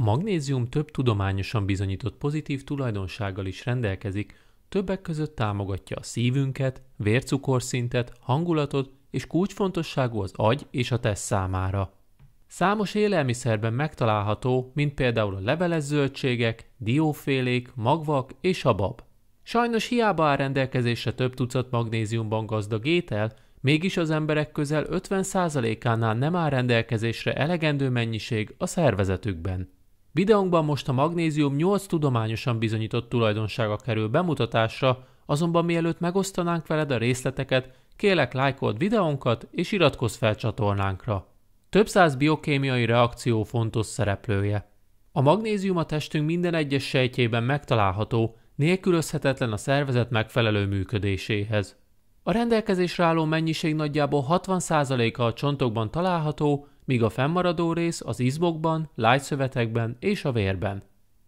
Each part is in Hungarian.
A magnézium több tudományosan bizonyított pozitív tulajdonsággal is rendelkezik, többek között támogatja a szívünket, vércukorszintet, hangulatot és kulcsfontosságú az agy és a tesz számára. Számos élelmiszerben megtalálható, mint például a levelez zöldségek, diófélék, magvak és a bab. Sajnos hiába áll rendelkezésre több tucat magnéziumban gazdag étel, mégis az emberek közel 50%-ánál nem áll rendelkezésre elegendő mennyiség a szervezetükben. Videónkban most a magnézium 8 tudományosan bizonyított tulajdonsága kerül bemutatásra, azonban mielőtt megosztanánk veled a részleteket, kélek lájkold videónkat és iratkozz fel csatornánkra. Több száz biokémiai reakció fontos szereplője. A magnézium a testünk minden egyes sejtjében megtalálható, nélkülözhetetlen a szervezet megfelelő működéséhez. A rendelkezésre álló mennyiség nagyjából 60%-a a csontokban található, míg a fennmaradó rész az izmokban, lágyszövetekben és a vérben.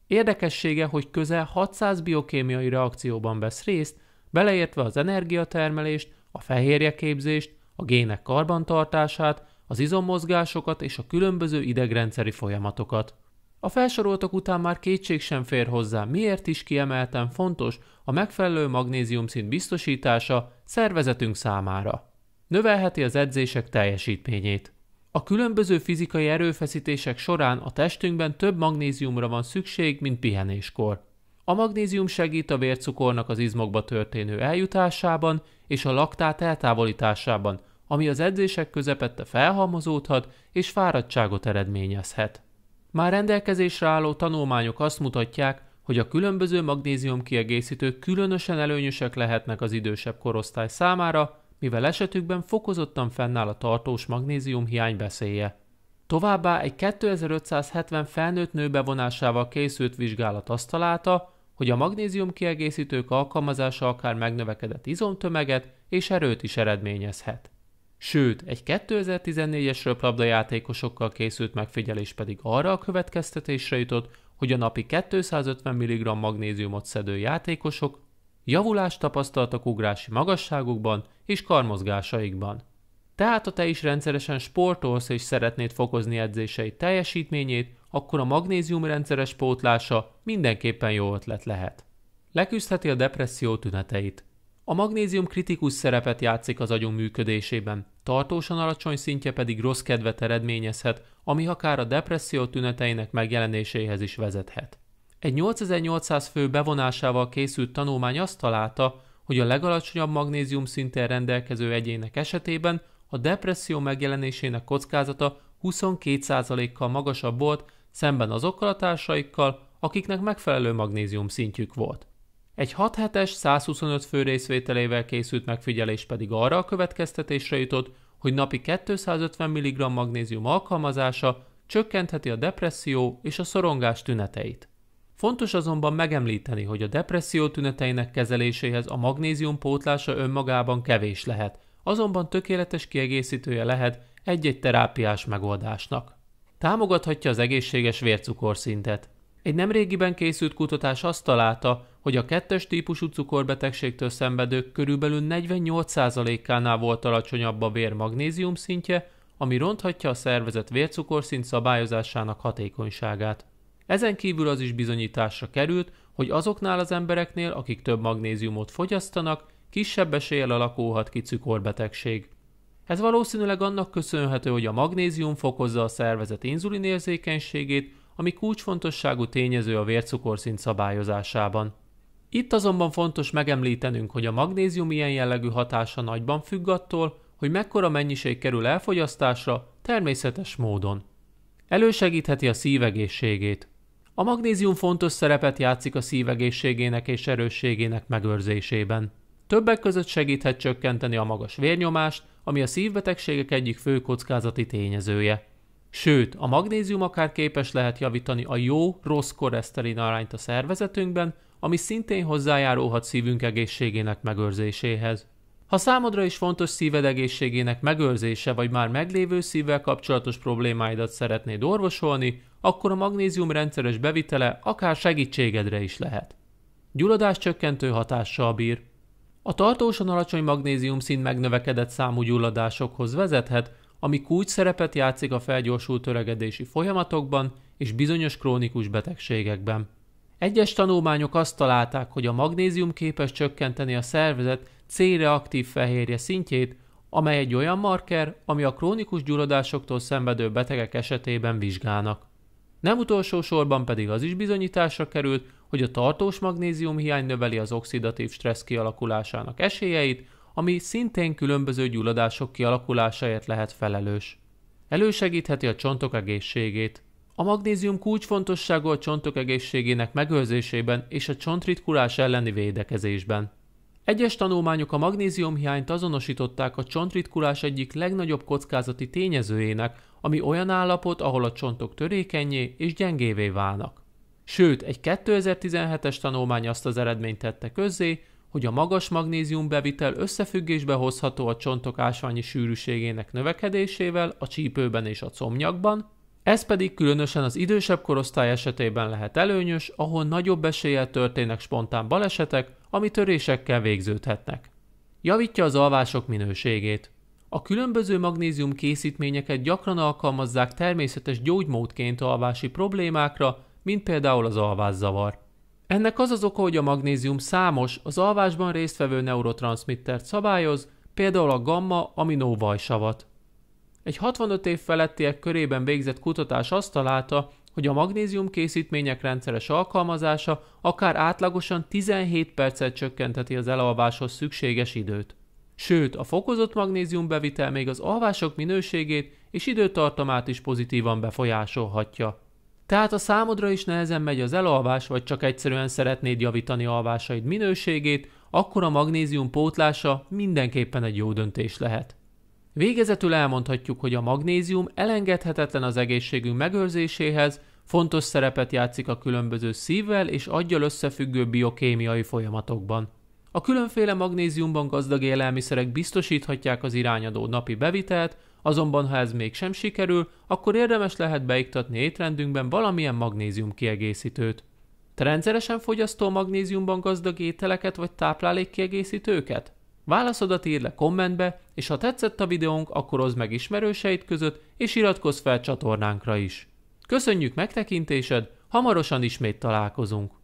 Érdekessége, hogy közel 600 biokémiai reakcióban vesz részt, beleértve az energiatermelést, a fehérjeképzést, a gének karbantartását, az izommozgásokat és a különböző idegrendszeri folyamatokat. A felsoroltak után már kétség sem fér hozzá, miért is kiemelten fontos a megfelelő magnéziumszint biztosítása szervezetünk számára. Növelheti az edzések teljesítményét. A különböző fizikai erőfeszítések során a testünkben több magnéziumra van szükség, mint pihenéskor. A magnézium segít a vércukornak az izmokba történő eljutásában és a laktát eltávolításában, ami az edzések közepette felhalmozódhat és fáradtságot eredményezhet. Már rendelkezésre álló tanulmányok azt mutatják, hogy a különböző magnézium kiegészítők különösen előnyösek lehetnek az idősebb korosztály számára, mivel esetükben fokozottan fennáll a tartós magnézium hiány veszélye. Továbbá egy 2570 felnőtt nő bevonásával készült vizsgálat azt találta, hogy a magnézium kiegészítők alkalmazása akár megnövekedett izomtömeget és erőt is eredményezhet. Sőt, egy 2014-es röplabda játékosokkal készült megfigyelés pedig arra a következtetésre jutott, hogy a napi 250 mg magnéziumot szedő játékosok Javulást tapasztaltak ugrási magasságukban és karmozgásaikban. Tehát, ha te is rendszeresen sportolsz és szeretnéd fokozni edzéseid teljesítményét, akkor a magnézium rendszeres pótlása mindenképpen jó ötlet lehet. Leküzdheti a depresszió tüneteit. A magnézium kritikus szerepet játszik az agyunk működésében, tartósan alacsony szintje pedig rossz kedvet eredményezhet, ami akár a depresszió tüneteinek megjelenéséhez is vezethet. Egy 8800 fő bevonásával készült tanulmány azt találta, hogy a legalacsonyabb magnézium szinten rendelkező egyének esetében a depresszió megjelenésének kockázata 22%-kal magasabb volt szemben azokkal a társaikkal, akiknek megfelelő magnézium szintjük volt. Egy 6 hetes 125 fő részvételével készült megfigyelés pedig arra a következtetésre jutott, hogy napi 250 mg magnézium alkalmazása csökkentheti a depresszió és a szorongás tüneteit. Fontos azonban megemlíteni, hogy a depresszió tüneteinek kezeléséhez a magnézium pótlása önmagában kevés lehet, azonban tökéletes kiegészítője lehet egy-egy terápiás megoldásnak. Támogathatja az egészséges vércukorszintet. Egy nemrégiben készült kutatás azt találta, hogy a kettes típusú cukorbetegségtől szenvedők körülbelül 48%-ánál volt alacsonyabb a vér magnézium szintje, ami ronthatja a szervezet vércukorszint szabályozásának hatékonyságát. Ezen kívül az is bizonyításra került, hogy azoknál az embereknél, akik több magnéziumot fogyasztanak, kisebb eséllyel alakulhat ki cukorbetegség. Ez valószínűleg annak köszönhető, hogy a magnézium fokozza a szervezet inzulinérzékenységét, ami kulcsfontosságú tényező a vércukorszint szabályozásában. Itt azonban fontos megemlítenünk, hogy a magnézium ilyen jellegű hatása nagyban függ attól, hogy mekkora mennyiség kerül elfogyasztásra természetes módon. Elősegítheti a szívegészségét. A magnézium fontos szerepet játszik a szívegészségének és erősségének megőrzésében. Többek között segíthet csökkenteni a magas vérnyomást, ami a szívbetegségek egyik fő kockázati tényezője. Sőt, a magnézium akár képes lehet javítani a jó-rossz koreszterin arányt a szervezetünkben, ami szintén hozzájárulhat szívünk egészségének megőrzéséhez. Ha számodra is fontos szíved egészségének megőrzése, vagy már meglévő szívvel kapcsolatos problémáidat szeretnéd orvosolni, akkor a magnézium rendszeres bevitele akár segítségedre is lehet. Gyulladás csökkentő hatással bír. A tartósan alacsony magnézium szint megnövekedett számú gyulladásokhoz vezethet, ami kúcs szerepet játszik a felgyorsult öregedési folyamatokban és bizonyos krónikus betegségekben. Egyes tanulmányok azt találták, hogy a magnézium képes csökkenteni a szervezet C-reaktív fehérje szintjét, amely egy olyan marker, ami a krónikus gyulladásoktól szenvedő betegek esetében vizsgálnak. Nem utolsó sorban pedig az is bizonyításra került, hogy a tartós magnézium hiány növeli az oxidatív stressz kialakulásának esélyeit, ami szintén különböző gyulladások kialakulásáért lehet felelős. Elősegítheti a csontok egészségét. A magnézium kulcsfontosságú a csontok egészségének megőrzésében és a csontritkulás elleni védekezésben. Egyes tanulmányok a magnéziumhiányt azonosították a csontritkulás egyik legnagyobb kockázati tényezőjének, ami olyan állapot, ahol a csontok törékenyé és gyengévé válnak. Sőt, egy 2017-es tanulmány azt az eredményt tette közzé, hogy a magas magnézium bevitel összefüggésbe hozható a csontok ásványi sűrűségének növekedésével a csípőben és a comnyakban, ez pedig különösen az idősebb korosztály esetében lehet előnyös, ahol nagyobb eséllyel történnek spontán balesetek, ami törésekkel végződhetnek. Javítja az alvások minőségét. A különböző magnézium készítményeket gyakran alkalmazzák természetes gyógymódként alvási problémákra, mint például az alvászavar. Ennek az az oka, hogy a magnézium számos, az alvásban résztvevő neurotranszmittert szabályoz, például a gamma-aminóvajsavat. Egy 65 év felettiek körében végzett kutatás azt találta, hogy a magnézium készítmények rendszeres alkalmazása akár átlagosan 17 percet csökkenteti az elalváshoz szükséges időt. Sőt, a fokozott magnézium bevitel még az alvások minőségét és időtartamát is pozitívan befolyásolhatja. Tehát a számodra is nehezen megy az elalvás, vagy csak egyszerűen szeretnéd javítani alvásaid minőségét, akkor a magnézium pótlása mindenképpen egy jó döntés lehet. Végezetül elmondhatjuk, hogy a magnézium elengedhetetlen az egészségünk megőrzéséhez, fontos szerepet játszik a különböző szívvel és aggyal összefüggő biokémiai folyamatokban. A különféle magnéziumban gazdag élelmiszerek biztosíthatják az irányadó napi bevitelt, azonban ha ez mégsem sikerül, akkor érdemes lehet beiktatni étrendünkben valamilyen magnézium kiegészítőt. Te rendszeresen fogyasztol magnéziumban gazdag ételeket vagy táplálékkiegészítőket? Válaszodat írd le kommentbe, és ha tetszett a videónk, akkor oszd meg ismerőseid között, és iratkozz fel csatornánkra is. Köszönjük megtekintésed, hamarosan ismét találkozunk!